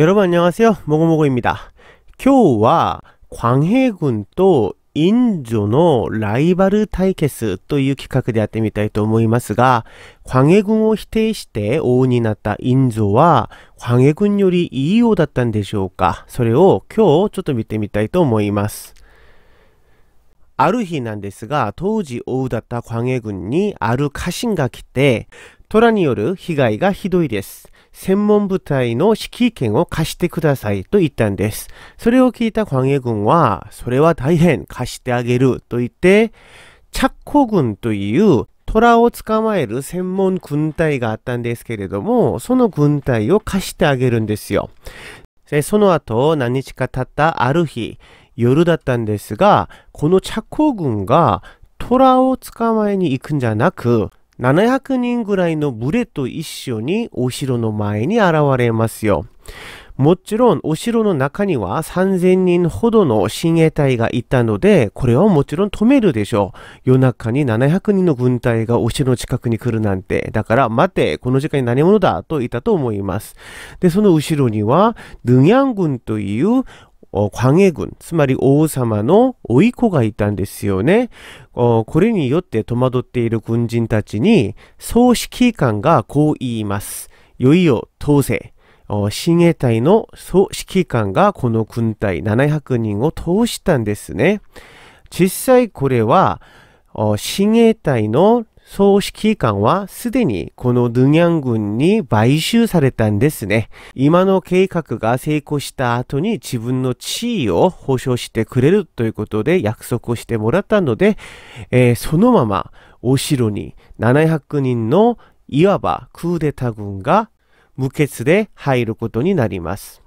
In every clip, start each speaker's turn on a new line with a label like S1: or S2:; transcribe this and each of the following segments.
S1: 여러분안녕하세요모고모고입니다今日は광해군또인조のライバル対決という企画でやってみたいと思いますが、関英軍を否定して王になった印象は、関英軍よりいい王だったんでしょうかそれを今日ちょっと見てみたいと思います。ある日なんですが、当時王だった関英軍にある家臣が来て、虎による被害がひどいです。専門部隊の指揮権を貸してくださいと言ったんです。それを聞いた関英軍は、それは大変貸してあげると言って、着コ軍という虎を捕まえる専門軍隊があったんですけれども、その軍隊を貸してあげるんですよ。で、その後何日か経ったある日、夜だったんですが、この着コ軍が虎を捕まえに行くんじゃなく、700人ぐらいの群れと一緒にお城の前に現れますよ。もちろんお城の中には3000人ほどの親衛隊がいたので、これはもちろん止めるでしょう。夜中に700人の軍隊がお城の近くに来るなんて。だから待て、この時間に何者だと言ったと思います。で、その後ろには、ヌニャン軍という광해軍、つまり王様の甥い子がいたんですよね。これによって戸惑っている軍人たちに、総指揮官がこう言います。よいよ、通せ、親衛隊の総指揮官がこの軍隊700人を通したんですね。実際これは、親衛隊の総指揮官はすでにこのヌニャン軍に買収されたんですね。今の計画が成功した後に自分の地位を保証してくれるということで約束をしてもらったので、えー、そのままお城に700人のいわばクーデタ軍が無血で入ることになります。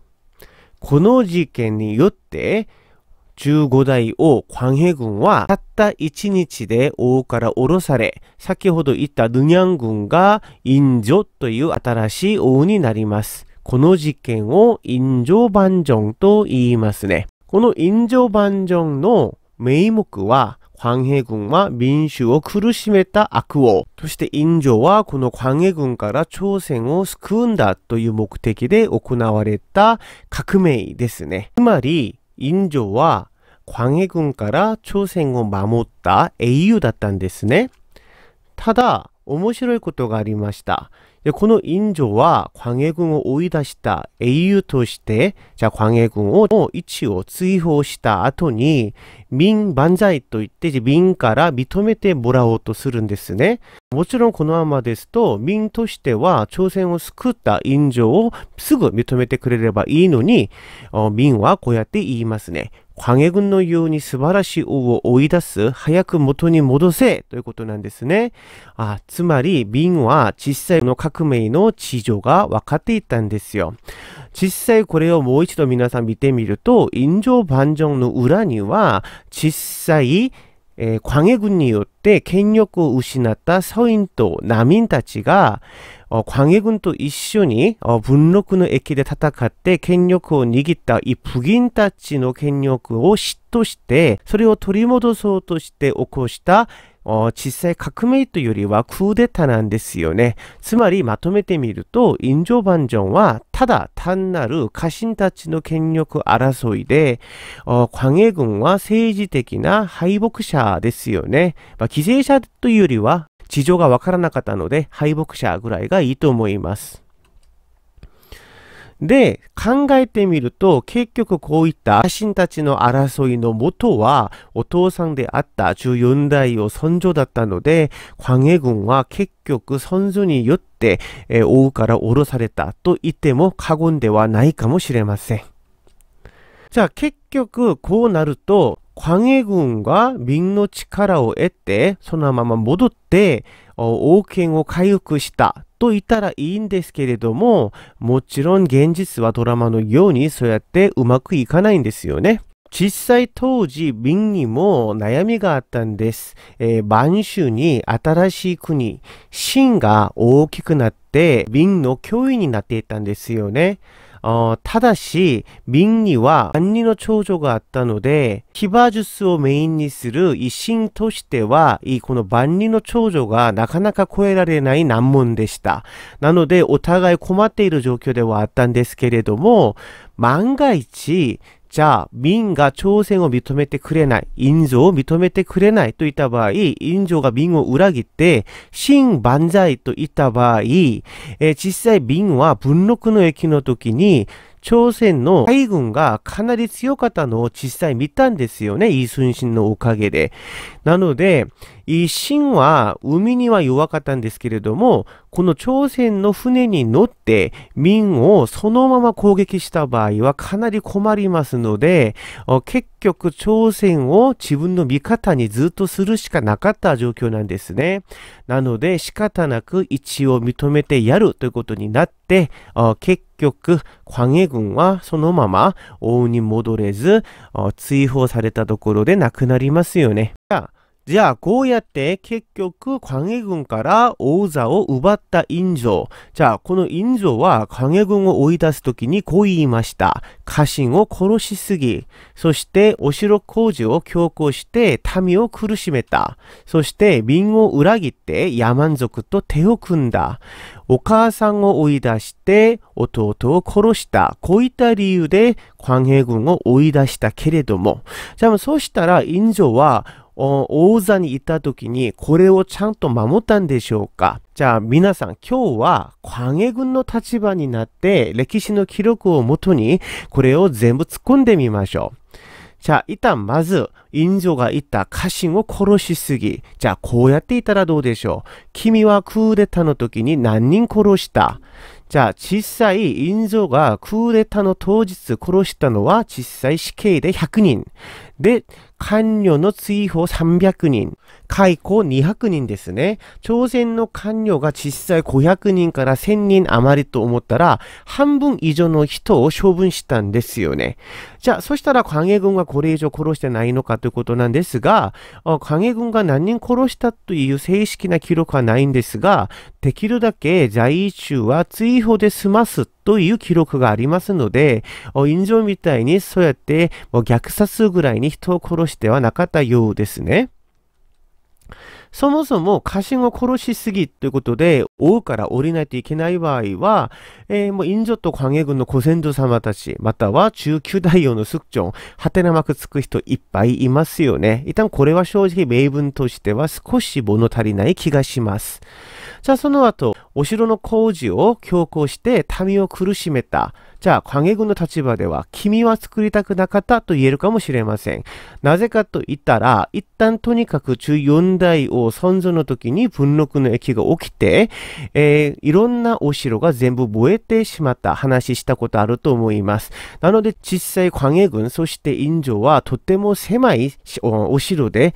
S1: この事件によって15代王関平軍はたった1日で王から降ろされ、先ほど言ったヌニャン軍が陰女という新しい王になります。この実験を陰女万丈と言いますね。この陰女万丈の名目は、関平軍は民衆を苦しめた悪王。そして陰女はこの関平軍から朝鮮を救うんだという目的で行われた革命ですね。つまり、인조와광해군から朝鮮を守った英雄だったんですね。ただ、面白いことがありました。で、このイ助は광해軍を追い出した英雄として、じゃあ광해軍を位置を追放した後に、民万歳と言って、民から認めてもらおうとするんですね。もちろんこのままですと、民としては朝鮮を救ったイ助をすぐ認めてくれればいいのに、民はこうやって言いますね。影軍のように素晴らしい王を追い出す、早く元に戻せということなんですね。あつまり、瓶は実際の革命の地上が分かっていたんですよ。実際これをもう一度皆さん見てみると、印情盤上の裏には、実際、えー、광해군によって権力を失ったソイと難民たちが、광해軍と一緒に文禄の駅で戦って権力を握ったい、武銀たちの権力を嫉妬してそれを取り戻そうとして起こした実際革命というよりはクーデターなんですよね。つまりまとめてみると、インジョはただ単なる家臣たちの権力争いで、광해軍は政治的な敗北者ですよね。まあ、犠牲者というよりは事情がわからなかったので、敗北者ぐらいがいいと思います。で、考えてみると、結局こういった家臣たちの争いの元は、お父さんであった14代を尊女だったので、関英軍は結局尊女によって、えー、王から降ろされたと言っても過言ではないかもしれません。じゃあ結局こうなると、광해군과민の力を得て、そのまま戻って、王権を回復したと言ったらいいんですけれども、もちろん現実はドラマのようにそうやってうまくいかないんですよね。実際当時、民にも悩みがあったんです。えー、満州に新しい国、秦が大きくなって、民の脅威になっていたんですよね。어다시민니와만니의초조가왔다노데히바주스をメインにする一心としてはこの万里の長女がなかなか超えられない難問でした。なので、お互い困っている状況ではあったんですけれども、万が一、じゃあ、民が朝鮮を認めてくれない、陰女を認めてくれないといった場合、陰女が民を裏切って、新万歳といった場合、え実際民は文禄の駅の時に、朝鮮の海軍がかなり強かったのを実際見たんですよね。イ・スンシンのおかげで。なので、イ・シンは海には弱かったんですけれども、この朝鮮の船に乗って民をそのまま攻撃した場合はかなり困りますので、結局朝鮮を自分の味方にずっとするしかなかった状況なんですね。なので仕方なく一応認めてやるということになって、、あ結局、광해軍はそのまま王に戻れず、追放されたところで亡くなりますよね。じゃあ、こうやって結局、関係軍から王座を奪った印象。じゃあ、この印象は関係軍を追い出すときにこう言いました。家臣を殺しすぎ。そして、お城工事を強行して、民を苦しめた。そして、民を裏切って、野蛮族と手を組んだ。お母さんを追い出して、弟を殺した。こういった理由で、関係軍を追い出したけれども。じゃあ、そうしたら、印象は、王座にいた時にこれをちゃんと守ったんでしょうかじゃあ皆さん今日は関係軍の立場になって歴史の記録をもとにこれを全部突っ込んでみましょう。じゃあ一旦まず、ンゾがった家臣を殺しすぎ。じゃあこうやっていたらどうでしょう君はクーデターの時に何人殺したじゃあ実際、ンゾがクーデターの当日殺したのは実際死刑で100人。で、官僚の追放300人、解雇200人ですね。朝鮮の官僚が実際500人から1000人余りと思ったら、半分以上の人を処分したんですよね。じゃあ、そしたら関係軍がこれ以上殺してないのかということなんですが、関係軍が何人殺したという正式な記録はないんですが、できるだけ在位中は追放で済ますという記録がありますので、印象みたいにそうやって虐殺ぐらいに人を殺してはなかったようですね。そもそも家臣を殺しすぎということで、王から降りないといけない場合は、えー、もうインジョと関軍のご先祖様たち、または19代王のスクチョン、はてな幕つく人いっぱいいますよね。一旦これは正直名分としては少し物足りない気がします。じゃあその後、お城の工事を強行して民を苦しめた。じゃあ、影軍の立場では、君は作りたくなかったと言えるかもしれません。なぜかと言ったら、一旦とにかく14代を尊存の時に文禄の駅が起きて、えー、いろんなお城が全部燃えてしまった話したことあると思います。なので、実際、影軍、そして院城はとても狭いお城で、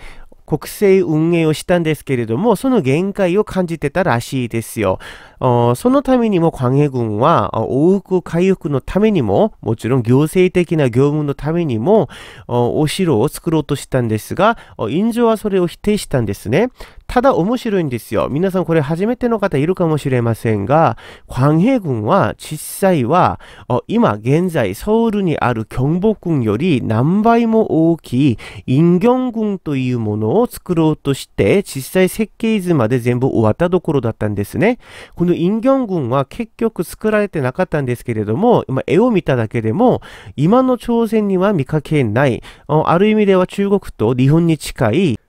S1: 国政運営をしたんですけれども、その限界を感じてたらしいですよ。そのためにも関平軍は、往復回復のためにも、もちろん行政的な業務のためにも、お城を作ろうとしたんですが、印象はそれを否定したんですね。ただ面白いんですよ。皆さんこれ初めての方いるかもしれませんが、関平軍は実際は、今現在ソウルにある경복軍より何倍も大きい陰경軍というものを作ろうとして、実際設計図まで全部終わったところだったんですね。この陰경軍は結局作られてなかったんですけれども、絵を見ただけでも、今の朝鮮には見かけない、ある意味では中国と日本に近い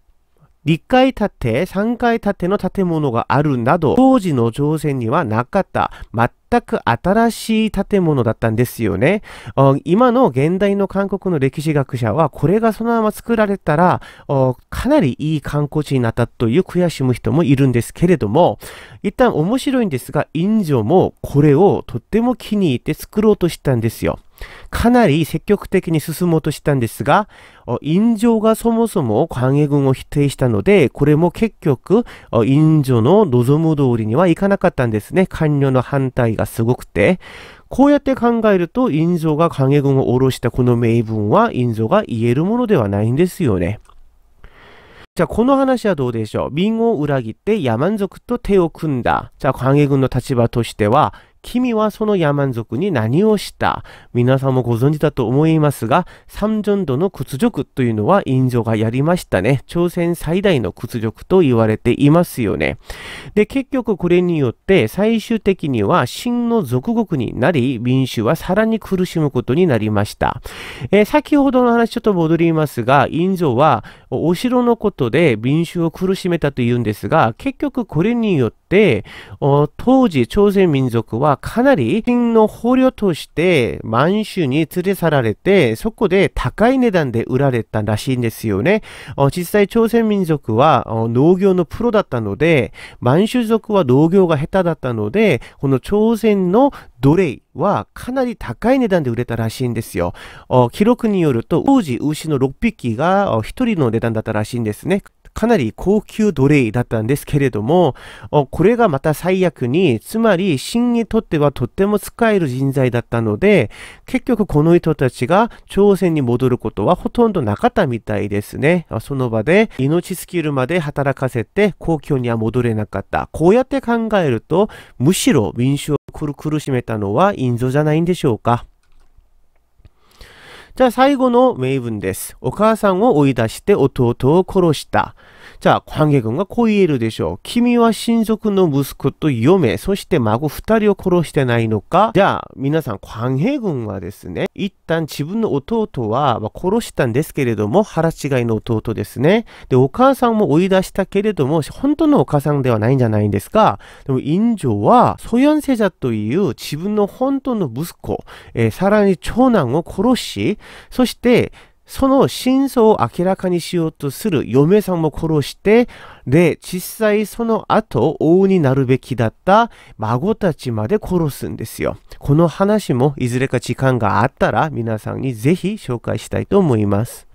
S1: 1階建て、3階建ての建物があるなど、当時の朝鮮にはなかった、全く新しい建物だったんですよね。今の現代の韓国の歴史学者は、これがそのまま作られたら、かなりいい観光地になったという悔しむ人もいるんですけれども、一旦面白いんですが、インジョもこれをとっても気に入って作ろうとしたんですよ。かなり積極的に進もうとしたんですが、印情がそもそも関係軍を否定したので、これも結局、印情の望む通りにはいかなかったんですね。官僚の反対がすごくて。こうやって考えると、印情が関係軍を下ろしたこの名分は、印情が言えるものではないんですよね。じゃあこの話はどうでしょう民を裏切って野蛮族と手を組んだ。じゃあ、関係軍の立場としては、君はその野マ族に何をした皆さんもご存知だと思いますが、三尊度の屈辱というのは印象がやりましたね。朝鮮最大の屈辱と言われていますよね。で、結局これによって最終的には真の属国になり、民衆はさらに苦しむことになりました。えー、先ほどの話ちょっと戻りますが、印象はお城のことで民衆を苦しめたというんですが、結局これによって、当時朝鮮民族はかなり金の捕虜として満州に連れ去られて、そこで高い値段で売られたらしいんですよね。実際朝鮮民族は農業のプロだったので、満州族は農業が下手だったので、この朝鮮の奴隷、はかなり高い値段で売れたらしいんですよ。記録によると、当時牛の6匹が1人の値段だったらしいんですね。かなり高級奴隷だったんですけれども、これがまた最悪に、つまり真にとってはとっても使える人材だったので、結局この人たちが朝鮮に戻ることはほとんどなかったみたいですね。その場で命スキルまで働かせて、公共には戻れなかった。こうやって考えると、むしろ民主苦しめたのはインドじゃないんでしょうか。じゃあ最後の名文です。お母さんを追い出して弟を殺した。じゃあ、関平軍がこう言えるでしょう。君は親族の息子と嫁、そして孫二人を殺してないのかじゃあ、皆さん、関平軍はですね、一旦自分の弟は、殺したんですけれども、腹違いの弟ですね。で、お母さんも追い出したけれども、本当のお母さんではないんじゃないんですか。でも、院長は、ソヤンセジャという自分の本当の息子、さらに長男を殺し、そして、その真相を明らかにしようとする嫁さんも殺して、で、実際その後、王になるべきだった孫たちまで殺すんですよ。この話もいずれか時間があったら皆さんにぜひ紹介したいと思います。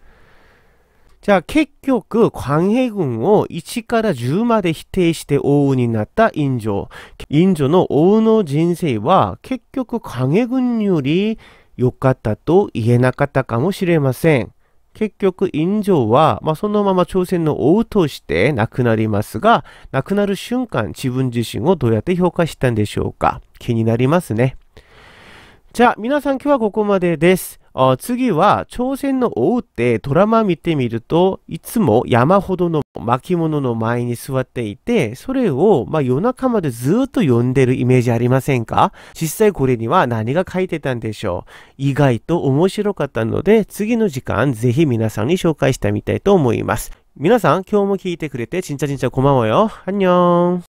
S1: じゃあ結局、関平軍を1から10まで否定して王になった院長院長の王の人生は結局関平軍より良かったと言えなかったかもしれません。結局、陰情は、まあ、そのまま朝鮮の王として亡くなりますが、亡くなる瞬間、自分自身をどうやって評価したんでしょうか。気になりますね。じゃあ、皆さん今日はここまでです。次は朝鮮の王ってドラマ見てみるといつも山ほどの巻物の前に座っていてそれをまあ夜中までずっと読んでるイメージありませんか実際これには何が書いてたんでしょう意外と面白かったので次の時間ぜひ皆さんに紹介してみたいと思います皆さん今日も聞いてくれてちんちゃちんちゃこまわよ。あんにょーん。